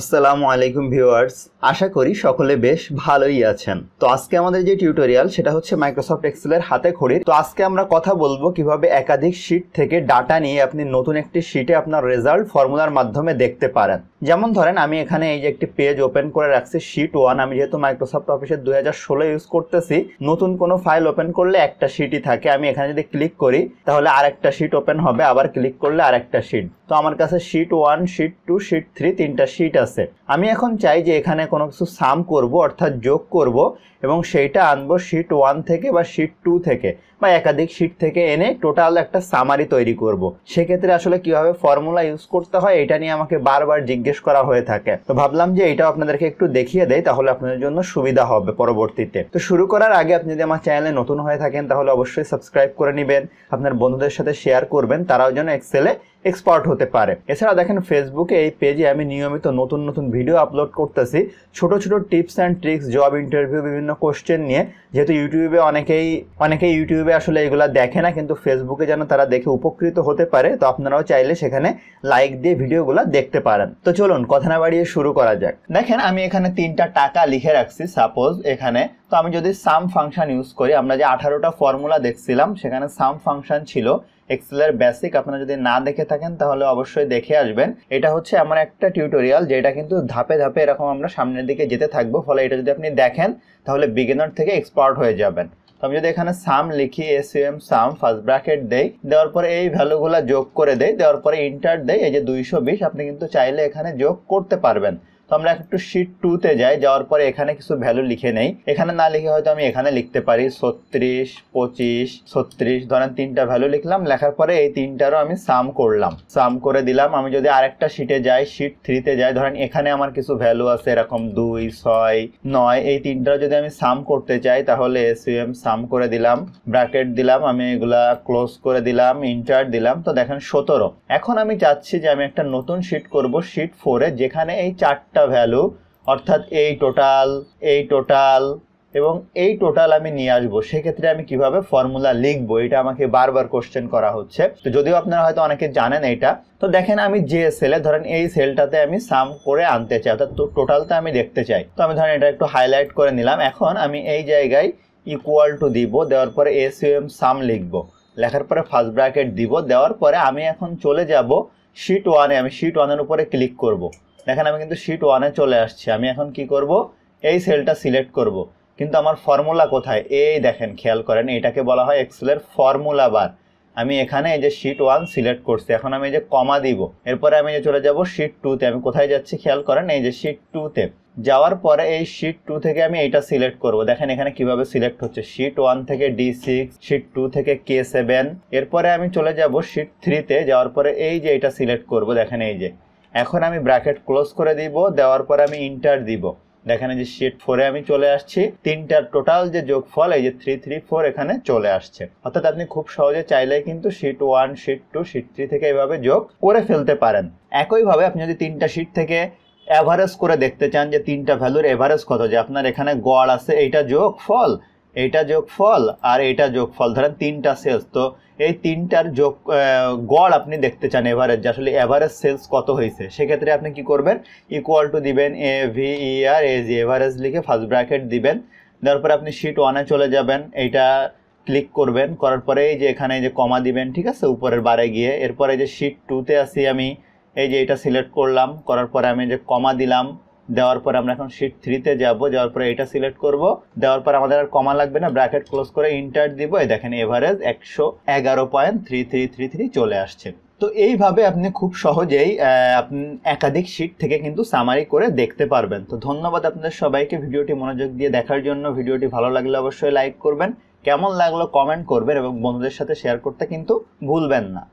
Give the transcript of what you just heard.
আসসালামু আলাইকুম ভিউয়ার্স আশা করি সকলে বেশ ভালোই আছেন তো আজকে আমাদের যে টিউটোরিয়াল সেটা হচ্ছে মাইক্রোসফট এক্সেলের হাতে খড়ির তো আজকে আমরা কথা বলবো কিভাবে একাধিক শিট থেকে ডাটা নিয়ে আপনি নতুন একটি শিটে আপনার রেজাল্ট ফর্মুলার মাধ্যমে দেখতে পারেন যেমন ধরেন আমি এখানে এই যে একটি পেজ ওপেন করে রাখছি শিট ওয়ান আমি যেহেতু মাইক্রোসফট অফিসের দুই হাজার ষোলো ইউজ করতেছি নতুন কোনো ফাইল ওপেন করলে একটা শিটই থাকে আমি এখানে যদি ক্লিক করি তাহলে আরেকটা শিট ওপেন হবে আবার ক্লিক করলে আরেকটা শিট তো আমার কাছে sheet one sheet two sheet three তিনটা শিট আছে আমি এখন চাই যে এখানে কোনো কিছু সাম করব অর্থাৎ যোগ করব এবং সেইটা আনবো শিট ওয়ান থেকে বা শিট টু থেকে বা একাধিক শিট থেকে এনে টোটাল একটা সামারি তৈরি করব সেক্ষেত্রে আসলে কিভাবে ফর্মুলা ইউজ করতে হয় এটা নিয়ে আমাকে বারবার জিজ্ঞেস জিজ্ঞেস করা হয়ে থাকে তো ভাবলাম যে এটা আপনাদেরকে একটু দেখিয়ে দেয় তাহলে আপনাদের জন্য সুবিধা হবে পরবর্তীতে তো শুরু করার আগে আপনি যদি আমার চ্যানেলে নতুন হয়ে থাকেন তাহলে অবশ্যই সাবস্ক্রাইব করে নেবেন আপনার বন্ধুদের সাথে শেয়ার করবেন তারাও যেন এক্সেলে এক্সপার্ট হতে পারে এছাড়া দেখেন ফেসবুকে এই পেজে আমি নিয়মিত নতুন নতুন ভিডিও আপলোড করতেছি ছোট ছোট tips and tricks job interview বিভিন্ন কোশ্চেন নিয়ে যেহেতু ইউটিউবে অনেকেই অনেকেই ইউটিউবে আসলে এগুলো দেখে না কিন্তু ফেসবুকে যেন তারা দেখে উপকৃত হতে পারে তো আপনারাও চাইলে সেখানে লাইক দিয়ে ভিডিওগুলো দেখতে পারেন তো চলুন কথা না বাড়িয়ে শুরু করা যাক দেখেন আমি এখানে তিনটা টাকা লিখে রাখছি সাপোজ এখানে তো আমি যদি সাম ফাংশন ইউজ করি আমরা যে আঠারোটা ফর্মুলা দেখছিলাম সেখানে সাম ফাংশন ছিল এক্সেলের বেসিক আপনারা যদি না দেখে থাকেন তাহলে অবশ্যই দেখে আসবেন এটা হচ্ছে এমন একটা টিউটোরিয়াল যেটা কিন্তু ধাপে ধাপে এরকম আমরা সামনের দিকে যেতে থাকবো ফলে এটা যদি আপনি দেখেন তাহলে বিগিনার থেকে এক্সপার্ট হয়ে যাবেন তো আমি যদি এখানে সাম লিখি এসইএম সাম ফার্স্ট ব্র্যাকেট দেই দেওয়ার পরে এই ভ্যালুগুলো যোগ করে দেয় দেওয়ার পরে ইন্টার দেয় এই যে দুইশো আপনি কিন্তু চাইলে এখানে যোগ করতে পারবেন তো আমরা একটু শিট টুতে যাই যাওয়ার পরে এখানে কিছু ভ্যালু লিখে নেই এখানে না লিখে হয়তো আমি এখানে লিখতে পারি ছত্রিশ পঁচিশ ছত্রিশ ধরেন তিনটা ভ্যালু লিখলাম লেখার পরে এই তিনটারও আমি সাম করলাম সাম করে দিলাম আমি যদি আরেকটা শিটে যাই শিট থ্রিতে যাই ধরেন এখানে আমার কিছু ভ্যালু আছে এরকম দুই ছয় নয় এই তিনটা যদি আমি সাম করতে চাই তাহলে এসইএম সাম করে দিলাম ব্র্যাকেট দিলাম আমি এগুলা ক্লোজ করে দিলাম ইন্টার দিলাম তো দেখেন সতেরো এখন আমি চাচ্ছি যে আমি একটা নতুন শিট করব শিট ফোরে যেখানে এই চারটা একটা ভ্যালু অর্থাৎ এই টোটাল এই টোটাল এবং এই টোটাল আমি নিয়ে আসবো সেক্ষেত্রে আমি কিভাবে ফর্মুলা লিখবো এটা আমাকে বারবার কোশ্চেন করা হচ্ছে তো যদিও আপনারা হয়তো অনেকে জানেন এটা তো দেখেন আমি যে সেলে ধরেন এই সেলটাতে আমি সাম করে আনতে চাই অর্থাৎ টোটালটা আমি দেখতে চাই তো আমি ধরেন এটা একটু হাইলাইট করে নিলাম এখন আমি এই জায়গায় ইকুয়াল টু দিব দেওয়ার পরে এসইএম সাম লিখবো লেখার পরে ফার্স্ট ব্র্যাকেট দিব দেওয়ার পরে আমি এখন চলে যাব শিট ওয়ানে আমি শিট ওয়ানের উপরে ক্লিক করব দেখেন আমি কিন্তু শিট ওয়ানে চলে আসছি আমি এখন কি করব এই সেলটা সিলেক্ট করব। কিন্তু আমার ফর্মুলা কোথায় এই দেখেন খেয়াল করেন এটাকে বলা হয় এক্সেলের ফর্মুলা বার আমি এখানে এই যে শিট ওয়ান সিলেক্ট করছি এখন আমি এই যে কমা দিব এরপরে আমি যে চলে যাব শিট টুতে আমি কোথায় যাচ্ছি খেয়াল করেন এই যে শিট টুতে যাওয়ার পরে এই শিট টু থেকে আমি এইটা সিলেক্ট করব দেখেন এখানে কিভাবে সিলেক্ট হচ্ছে শিট ওয়ান থেকে ডি সিক্স শিট টু থেকে কে সেভেন এরপরে আমি চলে যাব শিট থ্রিতে যাওয়ার পরে এই যে এটা সিলেক্ট করব দেখেন এই যে এখন আমি ব্র্যাকেট ক্লোজ করে দিব দেওয়ার পর আমি ইন্টার দিব দেখেন যে শিট ফোরে আমি চলে আসছি তিনটার টোটাল যে যোগফল এই যে থ্রি থ্রি ফোর এখানে চলে আসছে অর্থাৎ আপনি খুব সহজে চাইলে কিন্তু sheet one sheet two sheet three থেকে এইভাবে যোগ করে ফেলতে পারেন একইভাবে আপনি যদি তিনটা শিট থেকে অ্যাভারেজ করে দেখতে চান যে তিনটা ভ্যালুর অ্যাভারেজ কত যে আপনার এখানে গড় আছে এইটা যোগ ফল এটা যোগফল আর এটা যোগফল ধরেন তিনটা সেলস তো এই তিনটার যোগ গড় আপনি দেখতে চান এভারেজ আসলে এভারেজ সেলস কত হয়েছে সেক্ষেত্রে আপনি কি করবেন ইকুয়াল টু দিবেন A V E R A G average লিখে ফার্স্ট ব্র্যাকেট দিবেন তারপরে আপনি শিট ওয়ানে চলে যাবেন এইটা ক্লিক করবেন করার পরে এই যে এখানে যে কমা দিবেন ঠিক আছে উপরের বারে গিয়ে এরপরে যে শিট টুতে আসি আমি এই যে এটা সিলেক্ট করলাম করার পরে আমি যে কমা দিলাম দেওয়ার পর আমরা এখন শিট থ্রিতে যাবো যাওয়ার পরে এটা সিলেক্ট করব দেওয়ার পর আমাদের আর কমা লাগবে না ব্র্যাকেট ক্লোজ করে ইন্টার দিব এই দেখেন এভারেজ একশো এগারো point three three three three চলে আসছে তো এইভাবে আপনি খুব সহজেই আপনি একাধিক শিট থেকে কিন্তু সামারি করে দেখতে পারবেন তো ধন্যবাদ আপনাদের সবাইকে ভিডিওটি মনোযোগ দিয়ে দেখার জন্য ভিডিওটি ভালো লাগলে অবশ্যই লাইক করবেন কেমন লাগলো কমেন্ট করবেন এবং বন্ধুদের সাথে শেয়ার করতে কিন্তু ভুলবেন না